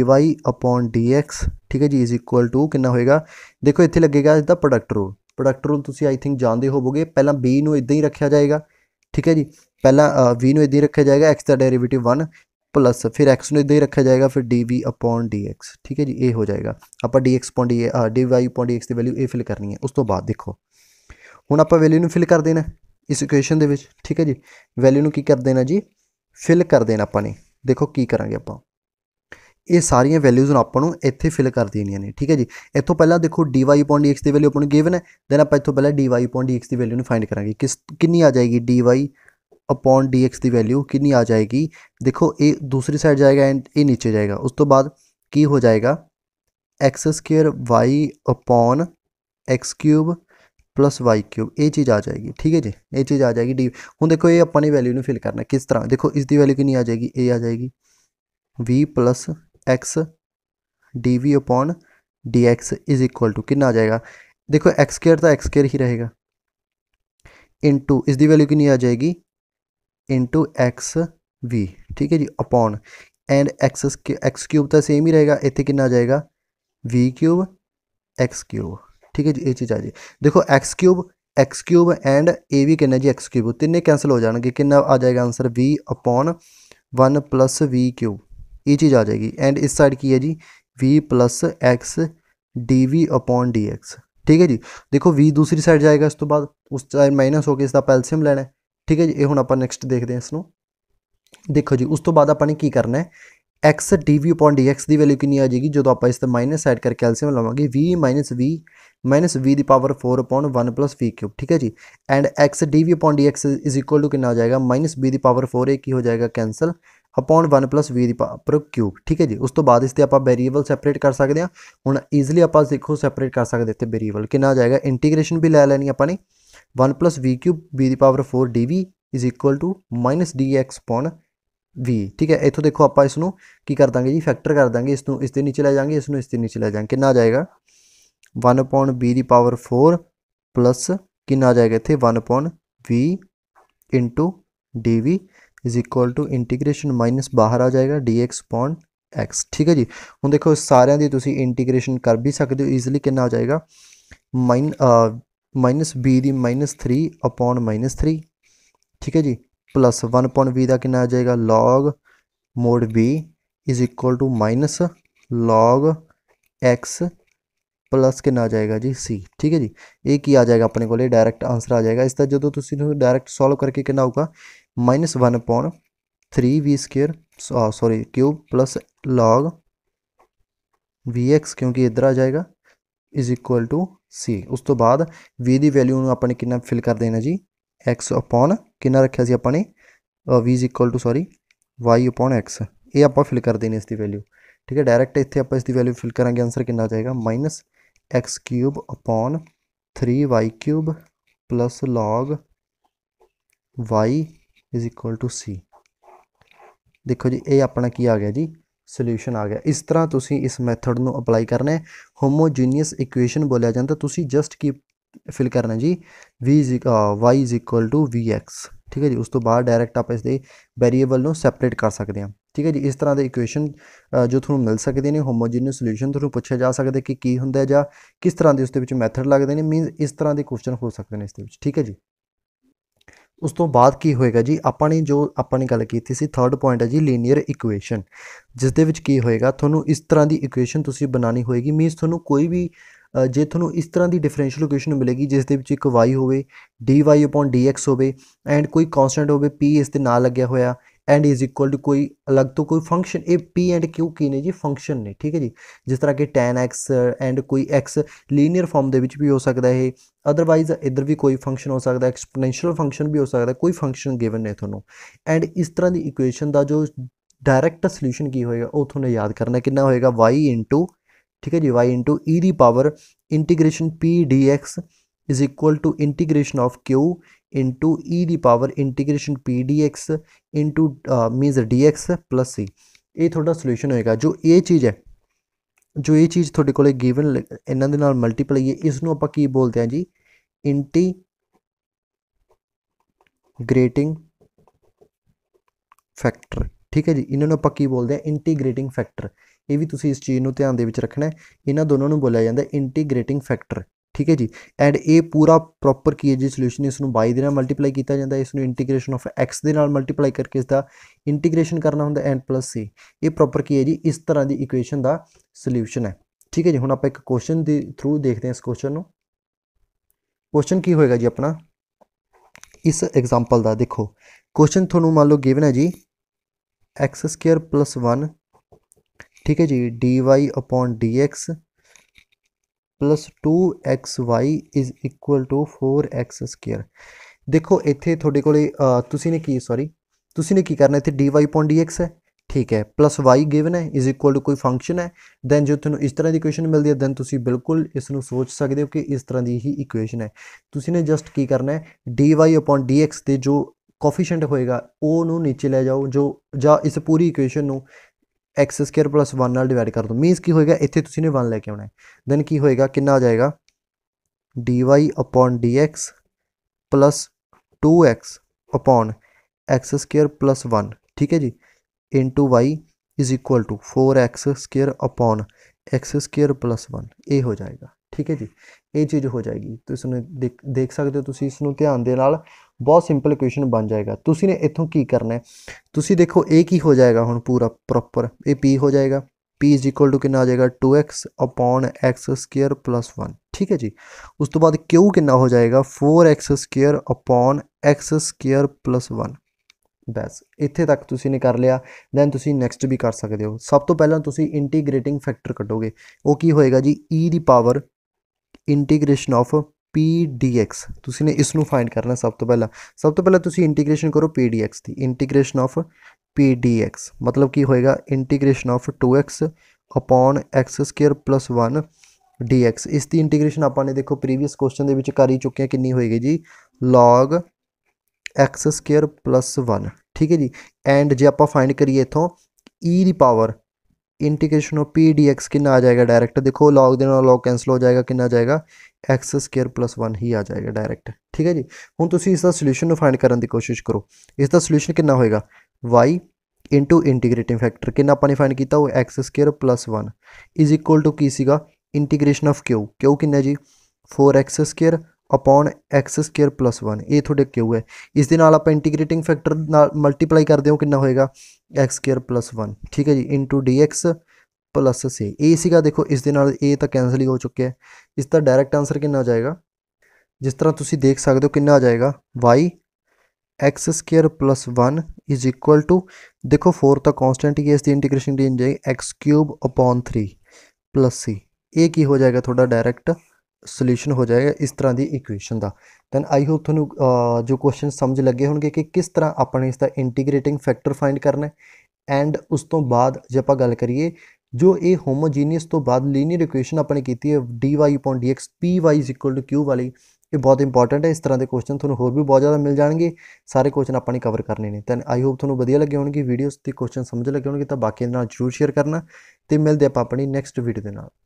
dx ਠੀਕ ਹੈ ਜੀ ਇਜ਼ ਇਕੁਅਲ ਟੂ ਕਿੰਨਾ ਹੋਏਗਾ ਦੇਖੋ ਇੱਥੇ ਲੱਗੇਗਾ ਇਸ ਦਾ ਪ੍ਰੋਡਕਟ ਰੂਲ ਪ੍ਰੋਡਕਟ ਰੂਲ ਤੁਸੀਂ ਆਈ ਥਿੰਕ ਜਾਣਦੇ ਹੋਵੋਗੇ ਪਹਿਲਾਂ b ਨੂੰ ਇਦਾਂ ਹੀ ਰੱਖਿਆ ਜਾਏਗਾ ਠੀਕ ਹੈ ਜੀ ਪਹਿਲਾਂ v ਨੂੰ ਇਦਾਂ ਹੀ ਰੱਖਿਆ ਜਾਏਗਾ x ਦਾ ਡੈਰੀਵੇਟਿਵ 1 ਪਲੱਸ ਫਿਰ x ਨੂੰ ਇਦਾਂ ਹੀ ਰੱਖਿਆ ਜਾਏਗਾ ਫਿਰ dv dx ਠੀਕ ਹੈ ਜੀ ਇਹ ਹੋ ਜਾਏਗਾ ਆਪਾਂ dx dy dx ਦੀ ਵੈਲਿਊ ਇਹ ਫਿਲ ਕਰਨੀ ਹੈ ਉਸ ਤੋਂ ਬਾਅਦ ਦੇਖੋ ਹੁਣ ਆਪਾਂ ਵੈਲਿਊ ਨੂੰ ਫਿਲ ਕਰ ਦੇਣਾ ਇਸ ਇਕੁਏਸ਼ਨ ਦੇ ਵਿੱਚ ਠੀਕ ਹੈ ਜੀ ਵੈਲਿਊ ਨੂੰ ਕੀ ਕਰ ਦੇਣਾ ਜੀ ਫਿਲ ਕਰ ਦੇਣਾ ਆਪਾਂ ਨੇ ਦੇਖੋ ਕੀ ਕਰਾਂਗੇ ਆਪਾਂ ਇਹ ਸਾਰੀਆਂ ਵੈਲਿਊਜ਼ ਨੂੰ ਆਪਾਂ ਨੂੰ ਇੱਥੇ ਫਿਲ ਕਰ ਦੇਣੀਆਂ ਨੇ ਠੀਕ ਹੈ ਜੀ ਇੱਥੋਂ ਪਹਿਲਾਂ ਦੇਖੋ dy/dx ਦੀ ਵੈਲਿਊ ਆਪਾਂ ਨੂੰ ਗਿਵਨ ਹੈ ਦੈਨ ਆਪਾਂ ਇੱਥੋਂ ਪਹਿਲਾਂ dy/dx ਦੀ ਵੈਲਿਊ ਨੂੰ ਫਾਈਂਡ ਕਰਾਂਗੇ ਕਿਸ ਕਿੰਨੀ ਆ ਜਾਏਗੀ dy/dx ਦੀ ਵੈਲਿਊ ਕਿੰਨੀ ਆ ਜਾਏਗੀ ਦੇਖੋ ਇਹ ਦੂਸਰੀ ਸਾਈਡ ਜਾਏਗਾ ਐਂਡ ਇਹ ਨੀਚੇ ਜਾਏਗਾ ਉਸ ਤੋਂ ਬਾਅਦ ਕੀ ਹੋ ਜਾਏਗਾ x2 x2y/x3 ਪਲੱਸ y³ ਇਹ ਚੀਜ਼ ਆ ਜਾਏਗੀ ਠੀਕ ਹੈ ਜੀ ਇਹ ਚੀਜ਼ ਆ ਜਾਏਗੀ ਡੀ ਹੁਣ ਦੇਖੋ ਇਹ ਆਪਾਂ ਨੇ ਵੈਲਿਊ ਨੂੰ ਫਿਲ ਕਰਨਾ ਕਿਸ ਤਰ੍ਹਾਂ ਦੇਖੋ ਇਸ ਦੀ ਵੈਲਿਊ ਕਿੰਨੀ ਆ ਜਾਏਗੀ ਇਹ ਆ ਜਾਏਗੀ v x d v upon D x is equal to कि आ जाएगा देखो एक्स केयर तो एक्स केयर ही रहेगा इन टू इसकी वैल्यू कितनी आ जाएगी इन टू एक्स वी ठीक है जी upon and x x cube तो सेम ही रहेगा इतने कि आ जाएगा वी क्यूब एक्स क्यूब ठीक है जी ये चीज़ आ जाए देखो x cube x cube and a भी कहना जी एक्स क्यूब तिने कैंसल हो जाएंगे कि आ जाएगा answer v upon one plus v cube ये चीज़ आ जाएगी एंड इस साइड की है जी v plus x d v upon D x ठीक है जी देखो वी दूसरी साइड जाएगा इस तो बाद उस साइड माइनस होकर इसका पैल्सियम लेना है ठीक है जी ये हम अपन नैक्सट देखते हैं इसनों देखो जी उस तो बाद अपने की करना है x d v upon D x की वैल्यू कि आ जाएगी जो तो आप इस माइनस एड करके कैलसीयम लवेंगे v minus v minus v the power four upon one plus v cube ठीक है जी and x d v upon D x is equal to कि आ जाएगा माइनस बी दावर फोर ए की हो जाएगा कैंसल ਅਪਨ 1 v ਦੀ ਪਾਵਰ ਕਿਊਬ ਠੀਕ ਹੈ ਜੀ ਉਸ ਤੋਂ ਬਾਅਦ ਇਸ ਤੇ ਆਪਾਂ ਵੇਰੀਏਬਲ ਸੈਪਰੇਟ ਕਰ ਸਕਦੇ ਹਾਂ ਹੁਣ ਈਜ਼ੀਲੀ ਆਪਾਂ ਦੇਖੋ ਸੈਪਰੇਟ ਕਰ ਸਕਦੇ ਇੱਥੇ ਵੇਰੀਏਬਲ ਕਿੰਨਾ ਆ ਜਾਏਗਾ ਇੰਟੀਗ੍ਰੇਸ਼ਨ ਵੀ ਲੈ ਲੈਣੀ ਆਪਾਂ ਨੇ 1 v ਕਿਊਬ v ਦੀ power 4 dv is equal to -dx v ਠੀਕ ਹੈ ਇੱਥੋਂ ਦੇਖੋ ਆਪਾਂ ਇਸ ਨੂੰ ਕੀ ਕਰ ਦਾਂਗੇ ਜੀ ਫੈਕਟਰ ਕਰ ਦਾਂਗੇ ਇਸ ਨੂੰ ਇਸ ਦੇ ਨੀਚੇ ਲੈ ਜਾਾਂਗੇ ਇਸ ਨੂੰ ਇਸ ਦੇ ਨੀਚੇ ਲੈ ਜਾਾਂਗੇ ਕਿੰਨਾ ਆ ਜਾਏਗਾ 1 b ਦੀ ਪਾਵਰ 4 ਪਲੱਸ ਕਿੰਨਾ ਆ ਜਾਏਗਾ ਇੱਥੇ 1 v dv is equal to integration minus बाहर आ जाएगा डी एक्स पॉन एक्स ठीक है जी हम देखो सारे की इंटीग्रेसन कर भी सकते हो ईजली कि आ जाएगा माइन minus b the minus three upon minus three ठीक है जी प्लस वन अपॉन बी का कि आ जाएगा log mod b is equal to minus log x plus कि आ जाएगा जी सी ठीक है जी ये आ जाएगा अपने को डायरैक्ट आंसर आ जाएगा इसका जो तो डायरैक्ट सॉल्व करके कि आऊगा minus one upon three v square sorry cube plus log v x क्योंकि इधर आ जाएगा इज इक्वल टू सी उस तो बाद वी की वैल्यू अपने कि फिल कर देना जी एक्स अपॉन कि रखा सी अपने v is equal to sorry y upon x ये आप फिल कर देने इसकी वैल्यू ठीक है डायरैक्ट इतने आप इसकी वैल्यू फिल करा आंसर कि आ जाएगा minus x cube upon three y cube plus log y is equal to c ਦੇਖੋ ਜੀ ਇਹ ਆਪਣਾ ਕੀ ਆ ਗਿਆ ਜੀ ਸੋਲੂਸ਼ਨ ਆ ਗਿਆ ਇਸ ਤਰ੍ਹਾਂ ਤੁਸੀਂ ਇਸ ਮੈਥਡ ਨੂੰ ਅਪਲਾਈ ਕਰਨਾ ਹੈ ਹੋਮੋਜੀਨੀਅਸ ਇਕੁਏਸ਼ਨ ਬੋਲਿਆ ਜਾਂਦਾ ਤੁਸੀਂ ਜਸਟ ਕੀ ਫਿਲ ਕਰਨਾ ਜੀ v e- y vx ਠੀਕ ਹੈ ਜੀ ਉਸ ਤੋਂ ਬਾਅਦ ਡਾਇਰੈਕਟ ਆਪਾਂ ਇਸ ਦੇ ਵੈਰੀਏਬਲ ਨੂੰ ਸੈਪਰੇਟ ਕਰ ਸਕਦੇ ਹਾਂ ਠੀਕ ਹੈ ਜੀ ਇਸ ਤਰ੍ਹਾਂ ਦੇ ਇਕੁਏਸ਼ਨ ਜੋ ਤੁਹਾਨੂੰ ਮਿਲ ਸਕਦੇ ਨੇ ਹੋਮੋਜੀਨੀਅਸ ਸੋਲੂਸ਼ਨ ਤੁਹਾਨੂੰ ਪੁੱਛਿਆ ਜਾ ਸਕਦਾ ਕਿ ਕੀ ਹੁੰਦਾ ਹੈ ਜਾਂ ਕਿਸ ਤਰ੍ਹਾਂ ਦੇ ਉਸ ਦੇ ਵਿੱਚ ਮੈਥਡ ਲੱਗਦੇ ਨੇ ਮੀਨਸ ਇਸ ਤਰ੍ਹਾਂ ਦੇ ਕੁਐਸਚਨ ਹੋ ਸਕਦੇ ਨੇ ਇਸ ਦੇ ਵਿੱਚ ਠੀਕ ਹੈ ਜੀ ਉਸ ਤੋਂ ਬਾਅਦ ਕੀ ਹੋਏਗਾ ਜੀ ਆਪਾਂ ਨੇ ਜੋ ਆਪਾਂ ਨੇ ਗੱਲ ਕੀਤੀ ਸੀ ਥਰਡ ਪੁਆਇੰਟ ਹੈ ਜੀ ਲੀਨੀਅਰ ਇਕੁਏਸ਼ਨ ਜਿਸ ਦੇ ਵਿੱਚ ਕੀ ਹੋਏਗਾ ਤੁਹਾਨੂੰ ਇਸ ਤਰ੍ਹਾਂ ਦੀ ਇਕੁਏਸ਼ਨ ਤੁਸੀਂ ਬਣਾਣੀ ਹੋਏਗੀ ਮੀਨਸ ਤੁਹਾਨੂੰ ਕੋਈ ਵੀ ਜੇ ਤੁਹਾਨੂੰ ਇਸ ਤਰ੍ਹਾਂ ਦੀ ਡਿਫਰੈਂਸ਼ੀਅਲ ਇਕੁਏਸ਼ਨ ਮਿਲੇਗੀ ਜਿਸ ਦੇ ਵਿੱਚ ਇੱਕ y ਹੋਵੇ dy dx ਹੋਵੇ ਐਂਡ ਕੋਈ ਕਨਸਟੈਂਟ ਹੋਵੇ p ਇਸ ਦੇ ਨਾਲ ਲੱਗਿਆ ਹੋਇਆ ਐਂਡ ਇਜ਼ ਇਕੁਅਲ ਟੂ ਕੋਈ ਅਲੱਗ ਤੋਂ ਕੋਈ ਫੰਕਸ਼ਨ ਇਹ p ਐਂਡ q ਕੀ ਨੇ ਜੀ ਫੰਕਸ਼ਨ ਨੇ ਠੀਕ ਹੈ ਜੀ ਜਿਸ ਤਰ੍ਹਾਂ ਕਿ tan x ਐਂਡ ਕੋਈ x ਲੀਨੀਅਰ ਫਾਰਮ ਦੇ ਵਿੱਚ ਵੀ ਹੋ ਸਕਦਾ ਹੈ ਅਦਰਵਾਈਜ਼ ਇਧਰ ਵੀ ਕੋਈ ਫੰਕਸ਼ਨ ਹੋ ਸਕਦਾ ਐਕਸਪੋਨੈਂਸ਼ੀਅਲ ਫੰਕਸ਼ਨ ਵੀ ਹੋ ਸਕਦਾ ਕੋਈ ਫੰਕਸ਼ਨ ਗਿਵਨ ਨੇ ਤੁਹਾਨੂੰ ਐਂਡ ਇਸ ਤਰ੍ਹਾਂ ਦੀ ਇਕੁਏਸ਼ਨ ਦਾ ਜੋ ਡਾਇਰੈਕਟ ਸੋਲੂਸ਼ਨ ਕੀ ਹੋਏਗਾ ਉਹ ਤੁਹਾਨੂੰ ਯਾਦ ਕਰਨਾ ਕਿੰਨਾ ਹੋਏਗਾ y ਠੀਕ ਹੈ ਜੀ y e ਦੀ power integration p dx is equal to integration of q into e the power integration p dx into uh, means dx plus c ਇਹ ਤੁਹਾਡਾ ਸੋਲੂਸ਼ਨ ਹੋਏਗਾ ਜੋ ਇਹ ਚੀਜ਼ ਹੈ ਜੋ ਇਹ ਚੀਜ਼ ਤੁਹਾਡੇ ਕੋਲੇ ਗਿਵਨ ਇਹਨਾਂ ਦੇ ਨਾਲ ਮਲਟੀਪਲਾਈ ਹੈ ਇਸ ਨੂੰ ਆਪਾਂ ਕੀ ਬੋਲਦੇ ਆ ਜੀ ਇੰਟੀ ਗ੍ਰੇਟਿੰਗ ਫੈਕਟਰ ਠੀਕ ਹੈ ਜੀ ਇਹਨਾਂ ਨੂੰ ਆਪਾਂ ਕੀ ਬੋਲਦੇ ਆ ਇੰਟੀਗ੍ਰੇਟਿੰਗ ਫੈਕਟਰ ਇਹ ਵੀ ਤੁਸੀਂ ਇਸ ਚੀਜ਼ ਨੂੰ ਧਿਆਨ ਦੇ ਵਿੱਚ ਰੱਖਣਾ ਹੈ ਇਹਨਾਂ ਦੋਨਾਂ ਨੂੰ ਬੋਲਿਆ ਜਾਂਦਾ ਇੰਟੀਗ੍ਰੇਟਿੰਗ ਫੈਕਟਰ ਠੀਕ ਹੈ ਜੀ ਐਂਡ ਇਹ ਪੂਰਾ ਪ੍ਰੋਪਰ ਕੀ ਹੈ ਜੀ ਸੋਲੂਸ਼ਨ ਇਸ ਨੂੰ y ਦੇ ਨਾਲ ਮਲਟੀਪਲਾਈ ਕੀਤਾ ਜਾਂਦਾ ਇਸ ਨੂੰ ਇੰਟੀਗ੍ਰੇਸ਼ਨ ਆਫ x ਦੇ ਨਾਲ ਮਲਟੀਪਲਾਈ ਕਰਕੇ ਇਸ ਦਾ ਇੰਟੀਗ੍ਰੇਸ਼ਨ ਕਰਨਾ ਹੁੰਦਾ n c ਇਹ ਪ੍ਰੋਪਰ ਕੀ ਹੈ ਜੀ ਇਸ ਤਰ੍ਹਾਂ ਦੀ ਇਕੁਏਸ਼ਨ ਦਾ ਸੋਲੂਸ਼ਨ ਹੈ ਠੀਕ ਹੈ ਜੀ ਹੁਣ ਆਪਾਂ ਇੱਕ ਕੁਐਸਚਨ ਦੇ ਥਰੂ ਦੇਖਦੇ ਹਾਂ ਇਸ ਕੁਐਸਚਨ ਨੂੰ ਕੁਐਸਚਨ ਕੀ ਹੋਏਗਾ ਜੀ ਆਪਣਾ ਇਸ ਐਗਜ਼ਾਮਪਲ ਦਾ ਦੇਖੋ ਕੁਐਸਚਨ ਤੁਹਾਨੂੰ ਮੰਨ ਲਓ ਗਿਵਨ ਹੈ ਜੀ x² 1 ਠੀਕ ਹੈ ਜੀ dy dx plus 2xy is equal to 4x square ਦੇਖੋ ਇੱਥੇ ਤੁਹਾਡੇ ਕੋਲੇ ਤੁਸੀਂ ਨੇ ਕੀ ਸੌਰੀ ਤੁਸੀਂ ਨੇ ਕੀ ਕਰਨਾ ਇੱਥੇ dy/dx ਹੈ ਠੀਕ ਹੈ ਪਲੱਸ y ਗਿਵਨ ਹੈ ਇਜ਼ ਇਕੁਅਲ ਟੂ ਕੋਈ ਫੰਕਸ਼ਨ ਹੈ ਦੈਨ ਜੇ ਤੁਹਾਨੂੰ ਇਸ ਤਰ੍ਹਾਂ ਦੀ ਇਕੁਏਸ਼ਨ ਮਿਲਦੀ ਹੈ ਦੈਨ ਤੁਸੀਂ ਬਿਲਕੁਲ ਇਸ ਨੂੰ ਸੋਚ ਸਕਦੇ ਹੋ ਕਿ ਇਸ ਤਰ੍ਹਾਂ ਦੀ ਹੀ ਇਕੁਏਸ਼ਨ ਹੈ ਤੁਸੀਂ ਨੇ ਜਸਟ ਕੀ ਕਰਨਾ ਹੈ dy/dx ਤੇ ਜੋ ਕੋਫੀਸ਼ੀਐਂਟ ਹੋਏਗਾ ਉਹ ਨੂੰ ਨੀਚੇ ਲੈ ਜਾਓ ਜੋ ਜਾਂ ਇਸ ਪੂਰੀ ਇਕੁਏਸ਼ਨ ਨੂੰ X square plus one divide कर दो मीनस की होएगा इतने तुमने वन लैके आना है दैन की होएगा कि आ जाएगा D Y upon D X plus two X upon X square plus one ठीक है जी into Y is equal to four X square upon X square plus one ये हो जाएगा ठीक है जी यीज़ हो जाएगी तो इसमें देख देख सकते हो तुम इस ध्यान दे बहुत सिंपल क्वेश्चन बन जाएगा तुम ने इतों की करना है तुम देखो ये की हो जाएगा हूँ पूरा प्रोपर ए पी हो जाएगा पी इज इक्वल टू कि आ जाएगा two X upon X square plus one ठीक है जी उस तो बाद क्यू कि हो जाएगा four X square upon X square plus one बस इतने तक तुम ने कर लिया दैन तुम नैक्सट भी कर सकते हो सब तो पहला इंटीग्रेटिंग फैक्टर कटोगे वो की होएगा जी E e the power integration of pdx ਤੁਸੀਂ ਨੇ ਇਸ ਨੂੰ ਫਾਈਂਡ ਕਰਨਾ ਸਭ ਤੋਂ ਪਹਿਲਾਂ ਸਭ ਤੋਂ ਪਹਿਲਾਂ ਤੁਸੀਂ ਇੰਟੀਗ੍ਰੇਸ਼ਨ ਕਰੋ pdx ਦੀ ਇੰਟੀਗ੍ਰੇਸ਼ਨ ਆਫ pdx ਮਤਲਬ ਕੀ ਹੋਏਗਾ integration of 2x upon x2 1 dx ਇਸ ਦੀ ਇੰਟੀਗ੍ਰੇਸ਼ਨ ਆਪਾਂ ਨੇ ਦੇਖੋ ਪ੍ਰੀਵੀਅਸ ਕੁਐਸਚਨ ਦੇ ਵਿੱਚ ਕਰ ਹੀ ਚੁੱਕੇ ਹਾਂ ਕਿੰਨੀ ਹੋਏਗੀ ਜੀ log x2 1 ਠੀਕ ਹੈ ਜੀ ਐਂਡ ਜੇ ਆਪਾਂ ਫਾਈਂਡ ਕਰੀਏ ਇਥੋਂ e ਦੀ ਪਾਵਰ इंटीग्रेशन ऑफ pdx ਕਿੰਨਾ ਆ ਜਾਏਗਾ ਡਾਇਰੈਕਟ ਦੇਖੋ डायरेक्ट ਦੇ ਨਾਲ देना ਕੈਨਸਲ ਹੋ ਜਾਏਗਾ ਕਿੰਨਾ ਜਾਏਗਾ x2 1 ਹੀ ਆ ਜਾਏਗਾ ਡਾਇਰੈਕਟ ਠੀਕ ਹੈ ਜੀ ਹੁਣ ਤੁਸੀਂ ਇਸ ਦਾ ਸੋਲੂਸ਼ਨ ਨੂੰ ਫਾਈਂਡ ਕਰਨ ਦੀ ਕੋਸ਼ਿਸ਼ ਕਰੋ ਇਸ ਦਾ ਸੋਲੂਸ਼ਨ ਕਿੰਨਾ ਹੋਏਗਾ y ਇੰਟੂ ਇੰਟੀਗ੍ਰੇਟਿੰਗ ਫੈਕਟਰ ਕਿੰਨਾ ਆਪਾਂ ਨੇ ਫਾਈਂਡ ਕੀਤਾ ਉਹ x2 1 ਇਜ਼ ਇਕੁਅਲ ਟੂ ਕੀ ਸੀਗਾ ਇੰਟੀਗ੍ਰੇਸ਼ਨ ਆਫ q q ਕਿੰਨਾ ਜੀ 4x2 upon X square plus one ये थोड़े क्यू है इस आप इंटीग्रेटिंग फैक्टर मल्टीप्लाई करते हो कि होएगा एक्स स्केयर प्लस वन ठीक है जी into D X plus C A C देखो इस ए तो कैंसल ही हो चुके हैं इसका डायरैक्ट आंसर कि आ जाएगा जिस तरह तुम देख सकते हो कि आ जाएगा Y X square plus one is equal to देखो फोर तो कॉन्सटेंट ही है इसकी इंटीग्रेशन की जाएगी X cube upon three plus C ए हो जाएगा थोड़ा डायरैक्ट ਸੋਲੂਸ਼ਨ ਹੋ ਜਾਏਗਾ ਇਸ ਤਰ੍ਹਾਂ ਦੀ ਇਕੁਏਸ਼ਨ ਦਾ ਦੈਨ ਆਈ ਹੋਪ ਤੁਹਾਨੂੰ ਜੋ ਕੁਐਸਚਨ ਸਮਝ ਲੱਗੇ ਹੋਣਗੇ ਕਿ ਕਿਸ ਤਰ੍ਹਾਂ ਆਪਣੇ ਇਸ ਦਾ ਇੰਟੀਗ੍ਰੇਟਿੰਗ ਫੈਕਟਰ ਫਾਈਂਡ ਕਰਨਾ ਹੈ ਐਂਡ ਉਸ ਤੋਂ ਬਾਅਦ ਜੇ ਆਪਾਂ ਗੱਲ ਕਰੀਏ ਜੋ ਇਹ ਹੋਮੋਜੀਨੀਅਸ ਤੋਂ ਬਾਅਦ ਲੀਨੀਅਰ ਇਕੁਏਸ਼ਨ ਆਪਾਂ ਨੇ ਕੀਤੀ ਹੈ dy/dx py q ਵਾਲੀ ਇਹ ਬਹੁਤ ਇੰਪੋਰਟੈਂਟ ਹੈ ਇਸ ਤਰ੍ਹਾਂ ਦੇ ਕੁਐਸਚਨ ਤੁਹਾਨੂੰ ਹੋਰ ਵੀ ਬਹੁਤ ਜ਼ਿਆਦਾ ਮਿਲ ਜਾਣਗੇ ਸਾਰੇ ਕੁਐਸਚਨ ਆਪਾਂ ਨੇ ਕਵਰ ਕਰਨੇ ਨੇ ਦੈਨ ਆਈ ਹੋਪ ਤੁਹਾਨੂੰ ਵਧੀਆ ਲੱਗੇ ਹੋਣਗੇ ਵੀਡੀਓਜ਼ ਤੇ ਕੁਐਸਚਨ ਸਮਝ ਲੱਗੇ ਹੋਣਗੇ ਤਾਂ ਬਾਕੀ ਨਾਲ ਜਰੂਰ ਸ਼ੇਅਰ ਕਰਨਾ ਤੇ ਮਿਲਦੇ ਆਪਾਂ ਆਪਣੀ ਨੈਕਸਟ ਵੀਡੀਓ ਦੇ ਨਾਲ